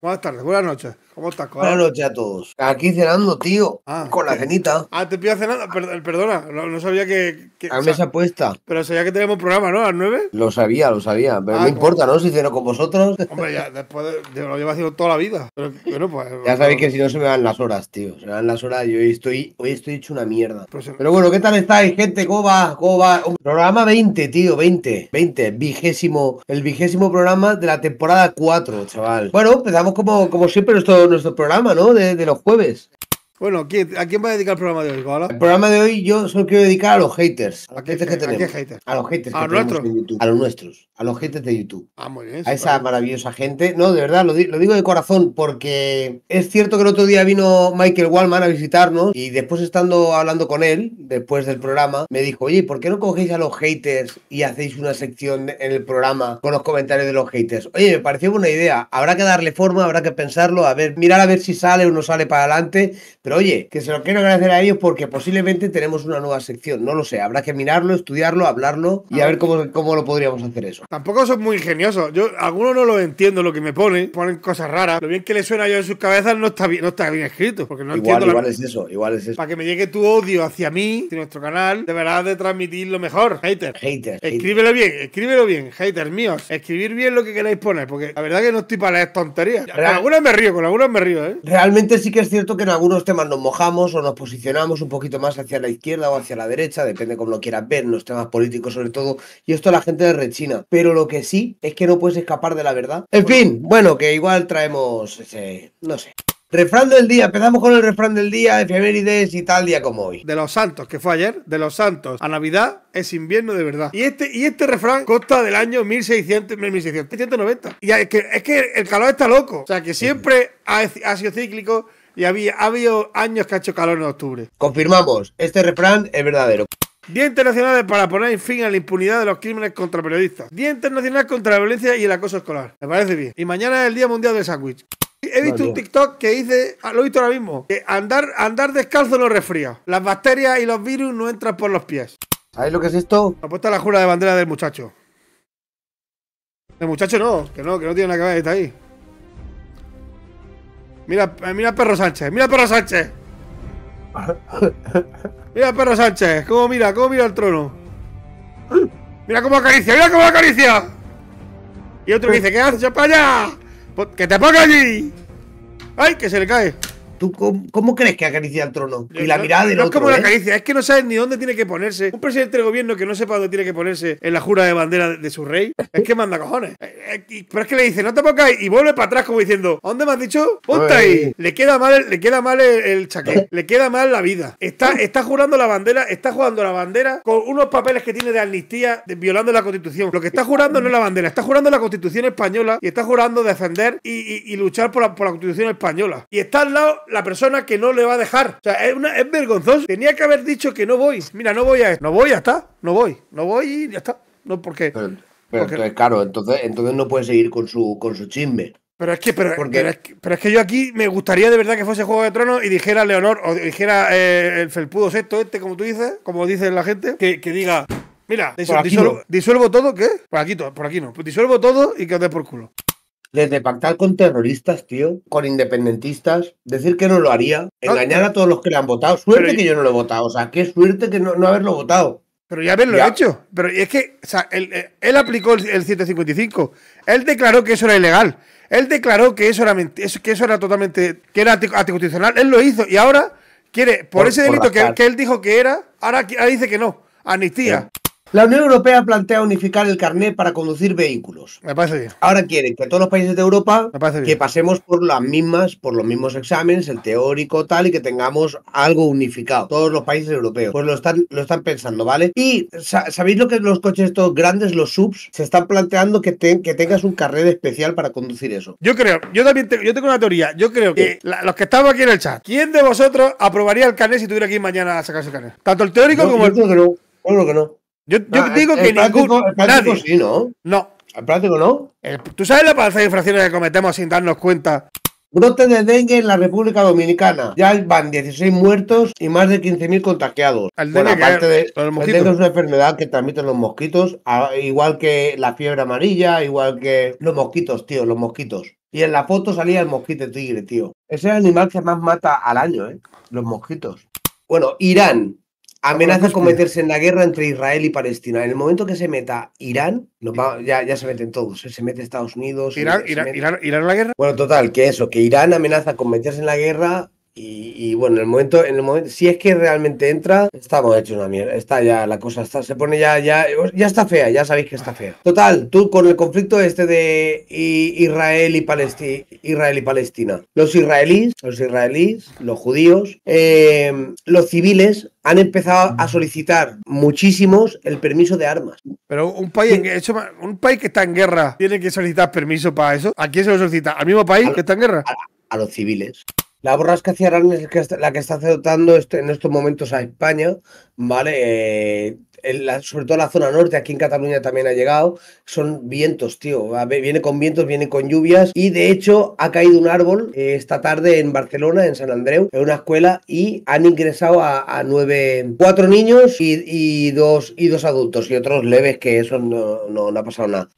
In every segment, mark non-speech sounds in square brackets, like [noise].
Buenas tardes, buenas noches. ¿Cómo estás, Buenas noches a todos. Aquí cenando, tío. Ah. con la cenita. Ah, te pido cenando. perdona, no, sabía que. que a mesa sea, Pero sabía que tenemos programa, ¿no? A las nueve Lo sabía, lo sabía. Pero ah, no pues. importa, ¿no? Si ceno con vosotros. [laughs] Hombre, ya después de, lo llevo haciendo toda la vida. Pues, [laughs] ya sabéis que si no se me van las horas, tío. Se me van las horas y hoy estoy, hoy estoy hecho una mierda. Pues pero, bueno, ¿qué tal estáis, gente? ¿Cómo va? ¿Cómo va? Programa 20, tío, 20. 20. Vigésimo. El vigésimo programa de la temporada 4, chaval. Bueno, empezamos como, como siempre nuestro, nuestro programa, ¿no? de los jueves. Bueno, ¿a quién, va a dedicar el programa de hoy, El programa de hoy yo solo quiero dedicar a los haters. ¿A los qué haters? A los haters que tenemos en YouTube. A los nuestros. A los haters de YouTube. Ah, a esa maravillosa gente. No, de verdad, lo, lo, digo de corazón porque es cierto que el otro día vino Michael Wallman a visitarnos y después estando hablando con él, después del programa, me dijo, oye, ¿por qué no cogéis a los haters y hacéis una sección en el programa con los comentarios de los haters? Oye, me pareció buena idea. Habrá que darle forma, habrá que pensarlo, a ver, mirar a ver si sale o no sale para adelante pero oye, que se lo quiero agradecer a ellos porque posiblemente tenemos una nueva sección. No lo sé, habrá que mirarlo, estudiarlo, hablarlo y a, ver, cómo, cómo lo podríamos hacer eso. Tampoco son muy ingeniosos. Yo, algunos no lo entiendo lo que me ponen, ponen cosas raras. Lo bien que le suena yo en sus cabezas no está bien, no está bien escrito. Porque no entiendo igual es eso, igual es eso. Para que me llegue tu odio hacia mí, y nuestro canal, deberás de transmitir lo mejor. haters, Hater. Escríbelo bien, escríbelo bien, haters míos. Escribir bien lo que queráis poner, porque la verdad que no estoy para las tonterías. Con algunas me río, con algunas me río, ¿eh? Realmente sí que es cierto que en algunos temas nos mojamos o nos posicionamos un poquito más hacia la izquierda o hacia la derecha, depende como lo quieras ver, los temas políticos sobre todo, y esto la gente le rechina. Pero lo que sí es que no puedes escapar de la verdad. En fin, bueno, que igual traemos ese, no sé. Refrán del día, empezamos con el refrán del día, De efemérides y tal día como hoy. De los santos, que fue ayer, de los santos a Navidad es invierno de verdad. Y este, y este refrán consta del año 1600, 1690. Y es que, es que el calor está loco. O sea, que siempre ha sido cíclico y había, ha habido años que ha hecho calor en octubre. Confirmamos, este refrán es verdadero. Día Internacional para poner fin a la impunidad de los crímenes contra periodistas. Día Internacional contra la violencia y el acoso escolar. Me parece bien. Y mañana es el Día Mundial del Sándwich. He visto un TikTok que dice, ah, lo he visto ahora mismo, que andar, andar descalzo no resfría. Las bacterias y los virus no entran por los pies. ¿Sabéis lo que es esto? Apuesta la jura de bandera del muchacho. El muchacho no, que no, que no tiene nada que ver, está ahí. Mira, mira perro Sánchez, mira perro Sánchez. Mira perro Sánchez, cómo mira, cómo mira el trono. Mira cómo acaricia, mira cómo acaricia. Y otro dice, ¿qué haces para allá? Pues, que te ponga allí. ¡Ay, que se le cae! ¿Tú cómo, crees que acaricia el trono? Y la mirada del no es como la ¿eh? acaricia, es que no sabes ni dónde tiene que ponerse. Un presidente del gobierno que no sepa dónde tiene que ponerse en la jura de bandera de su rey, es que manda cojones. Eh, eh, pero es que le dice, no te pongas y vuelve para atrás como diciendo, ¿a dónde me has dicho? ponta ahí. Le queda mal, le queda mal el, chaquet [laughs] le queda mal la vida. Está, está jurando la bandera, está jugando la bandera con unos papeles que tiene de amnistía violando la constitución. Lo que está jurando no es la bandera, está jurando la constitución española y está jurando defender y, luchar por la constitución española. Y está al lado la persona que no le va a dejar. O sea, es, es vergonzoso. Tenía que haber dicho que no voy. Mira, no voy a No voy, ya está. No voy. No voy y ya está. No, porque. Pero, Entonces, claro, entonces, entonces no puede seguir con su, con su chisme. Pero es, que, pero, es que, yo aquí me gustaría de verdad que fuese Juego de Tronos y dijera Leonor o dijera eh, el felpudo sexto este, como tú dices, como dice la gente, que, diga, mira, disuelvo, todo, ¿qué? Por aquí, por aquí no, disuelvo todo y que os por culo desde pactar con terroristas, tío, con independentistas, decir que no lo haría, engañar a todos los que le han votado. Suerte que yo no lo he votado, o sea, qué suerte que no, haberlo votado. Pero ya haberlo hecho. Pero es que, o sea, él, eh, aplicó el, 755 Él declaró que eso era ilegal. Él declaró que eso era, que eso era totalmente, que era anticonstitucional. Él lo hizo y ahora quiere, por, ese delito que, él dijo que era, ahora dice que no. Amnistía. La Unión Europea plantea unificar el carnet para conducir vehículos. Me parece bien. Ahora quieren que todos los países de Europa que pasemos por las mismas, por los mismos exámenes, el teórico tal y que tengamos algo unificado. Todos los países europeos. Pues lo están, lo están pensando, ¿vale? Y sabéis lo que los coches estos grandes, los subs, se están planteando que, tengas un carnet especial para conducir eso. Yo creo, yo también yo tengo una teoría. Yo creo que los que estamos aquí en el chat, ¿quién de vosotros aprobaría el carnet si tuviera que ir mañana a sacarse el carnet? Tanto el teórico como el. creo que no. Yo, digo que sí, ¿no? No. ¿El práctico no? ¿Tú sabes la palabra de infracciones que cometemos sin darnos cuenta? Brote de dengue en la República Dominicana. Ya van 16 muertos y más de 15.000 contagiados. El dengue, aparte de, es una enfermedad que transmiten los mosquitos, igual que la fiebre amarilla, igual que los mosquitos, tío, los mosquitos. Y en la foto salía el mosquito tigre, tío. Ese es el animal que más mata al año, ¿eh? Los mosquitos. Bueno, Irán. Amenaza con meterse en la guerra entre Israel y Palestina. En el momento que se meta Irán, ya, se meten todos. Se mete Estados Unidos. Irán, la guerra. Bueno, total, que eso, que Irán amenaza con meterse en la guerra y, bueno, en el momento, en el momento, si es que realmente entra, estamos hecho una mierda. Está ya la cosa, está, se pone ya, ya, ya está fea, ya sabéis que está fea. Total, tú con el conflicto este de Israel y, Israel y Palestina. Los israelíes, los israelíes, los judíos, eh, los civiles han empezado a solicitar muchísimos el permiso de armas. Pero un país, en, hecho, un país que está en guerra tiene que solicitar permiso para eso. ¿A quién se lo solicita? ¿Al mismo país que está en guerra? a los civiles. La borrasca Ciarán es la que está azotando este, en estos momentos a España, ¿vale? Eh, sobre todo la zona norte, aquí en Cataluña también ha llegado. Son vientos, tío. Viene con vientos, viene con lluvias. Y de hecho, ha caído un árbol eh, esta tarde en Barcelona, en San Andreu, en una escuela, y han ingresado a, nueve, cuatro niños y, dos, y dos adultos, y otros leves que eso no, no ha pasado nada.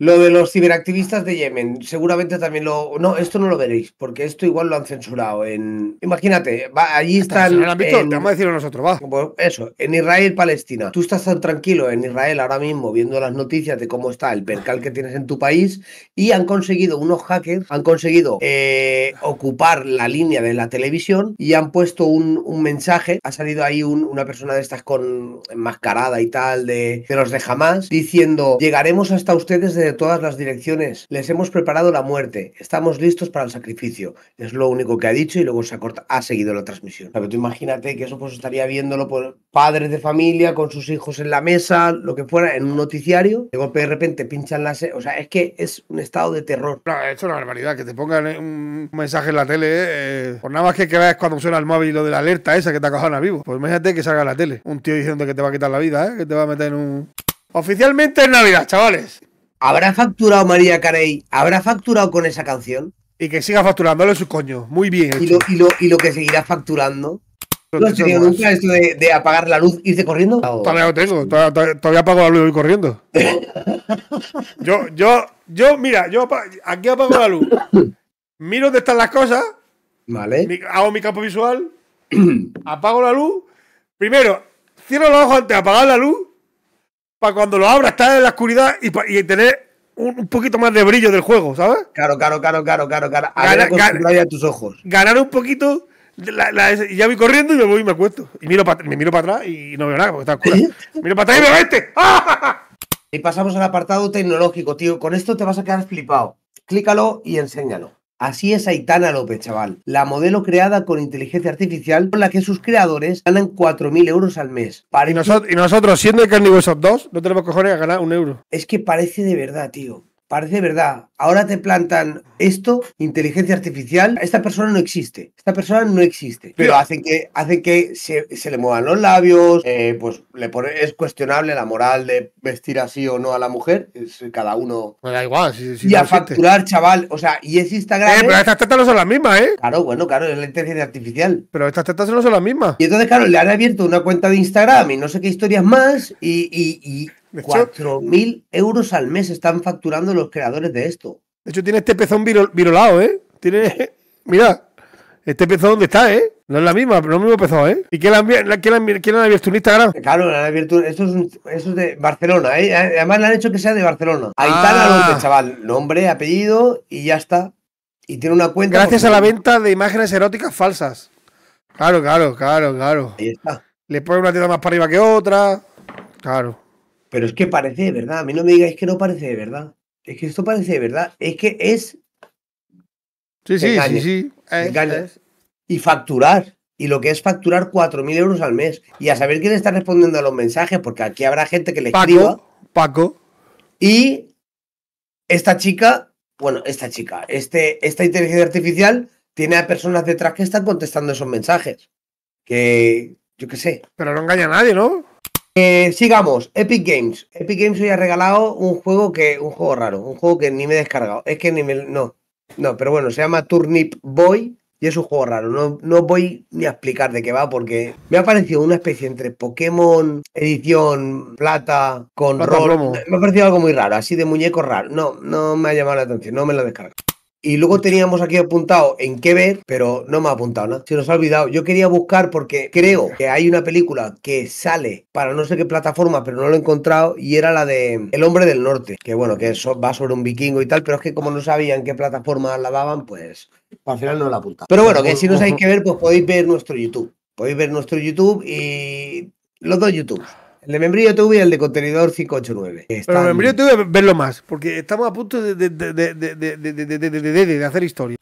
Lo de los ciberactivistas de Yemen, seguramente también lo. No, esto no lo veréis, porque esto igual lo han censurado. En... Imagínate, allí están. lo visto, te vamos a decirlo nosotros, va. Pues eso, en Israel, Palestina. Tú estás tan tranquilo en Israel ahora mismo viendo las noticias de cómo está el percal que tienes en tu país y han conseguido, unos hackers, han conseguido eh, ocupar la línea de la televisión y han puesto un, un mensaje. Ha salido ahí una persona de estas con enmascarada y tal, de, de los de Hamas, diciendo: Llegaremos hasta ustedes de todas las direcciones. Les hemos preparado la muerte. Estamos listos para el sacrificio. Es lo único que ha dicho y luego se ha, corta, ha seguido la transmisión. Pero tú imagínate que eso pues estaría viéndolo por padres de familia con sus hijos en la mesa, lo que fuera, en un noticiario. De golpe de repente pinchan la... O sea, es que es un estado de terror. es una barbaridad que te pongan un mensaje en la tele. Eh, eh por nada más que, que veas cuando suena el móvil lo de la alerta esa que te ha a vivo. Pues imagínate que salga la tele. Un tío diciendo que te va a quitar la vida, eh, que te va a meter en un... Oficialmente es Navidad, chavales. ¿Habrá facturado María Carey? ¿Habrá facturado con esa canción? Y que siga facturándole su coño. Muy bien. Y lo, que seguirá facturando. No has tenido nunca esto de, apagar la luz y irse corriendo? Todavía lo tengo, todavía, apago la luz y voy corriendo. [laughs] yo, yo, yo, mira, yo aquí apago la luz. Miro dónde están las cosas. Vale. hago mi campo visual. [clears throat] apago la luz. Primero, cierro los ojos antes de apagar la luz para cuando lo abra estar en la oscuridad y, tener un, poquito más de brillo del juego, ¿sabes? Claro, claro, claro, claro, claro. claro. A ganar, tus ojos. Ganar un poquito. La, ya voy corriendo y me voy y me acuesto. Y miro me miro para atrás y no veo nada porque está oscura. [laughs] miro para atrás y me veo este. Y pasamos al apartado tecnológico, tío. Con esto te vas a quedar flipado. Clícalo y enséñalo. Así es Aitana López, chaval, la modelo creada con inteligencia artificial por la que sus creadores ganan 4.000 euros al mes. ¿Y, nosotros, siendo nosotros, siendo nivel 2, no tenemos cojones a ganar un euro. Es que parece de verdad, tío parece verdad. Ahora te plantan esto, inteligencia artificial, esta persona no existe, esta persona no existe, pero hacen que, que se, le muevan los labios, eh, pues le es cuestionable la moral de vestir así o no a la mujer, cada uno... Me da igual, Y a facturar, chaval, o sea, y es Instagram... Eh, pero ¿eh? estas tetas no son las mismas, ¿eh? Claro, bueno, claro, es la inteligencia artificial. Pero estas tetas no son las mismas. Y entonces, claro, le han abierto una cuenta de Instagram y no sé qué historias más y, y, y, 4.000 euros al mes están facturando los creadores de esto. De hecho, tiene este pezón virolado, ¿eh? Tiene. [laughs] Mira, este pezón donde está, ¿eh? No es la misma, pero no es el mismo pezón, ¿eh? ¿Y quién la, la, quién Instagram? Claro, la es, de Barcelona, ¿eh? Además, le han hecho que sea de Barcelona. está ah. la chaval. Nombre, apellido y ya está. Y tiene una cuenta. Gracias a la venta de imágenes eróticas falsas. Claro, claro, claro, claro. Ahí está. Le pone una tienda más para arriba que otra. Claro. Pero es que parece de verdad. A mí no me digáis que no parece de verdad. Es que esto parece de verdad. Es que es. Sí, sí, sí, sí. Eh, y facturar. Y lo que es facturar 4.000 euros al mes. Y a saber quién está respondiendo a los mensajes, porque aquí habrá gente que le Paco, escriba. Paco. Y esta chica, bueno, esta chica, este, esta inteligencia artificial tiene a personas detrás que están contestando esos mensajes. Que, yo qué sé. Pero no engaña a nadie, ¿no? Eh, sigamos, Epic Games. Epic Games hoy ha regalado un juego que. un juego raro, un juego que ni me he descargado. Es que ni me. No. No, pero bueno, se llama Turnip Boy y es un juego raro. No, no voy ni a explicar de qué va porque me ha parecido una especie entre Pokémon, edición plata, con Me ha parecido algo muy raro, así de muñeco raro. No, no me ha llamado la atención, no me lo descargo. Y luego teníamos aquí apuntado en qué ver, pero no me ha apuntado nada. Se nos ha olvidado. Yo quería buscar porque creo que hay una película que sale para no sé qué plataforma, pero no lo he encontrado, y era la de El hombre del norte, que bueno, que eso va sobre un vikingo y tal, pero es que como no sabían qué plataforma la daban, pues al final no la apuntado. Pero bueno, que si no sabéis qué ver, pues podéis ver nuestro YouTube. Podéis ver nuestro YouTube y los dos YouTube. El de membrillo tuve y el de contenedor 589. Pero el membrillo tuve verlo más, porque estamos a punto de hacer historia.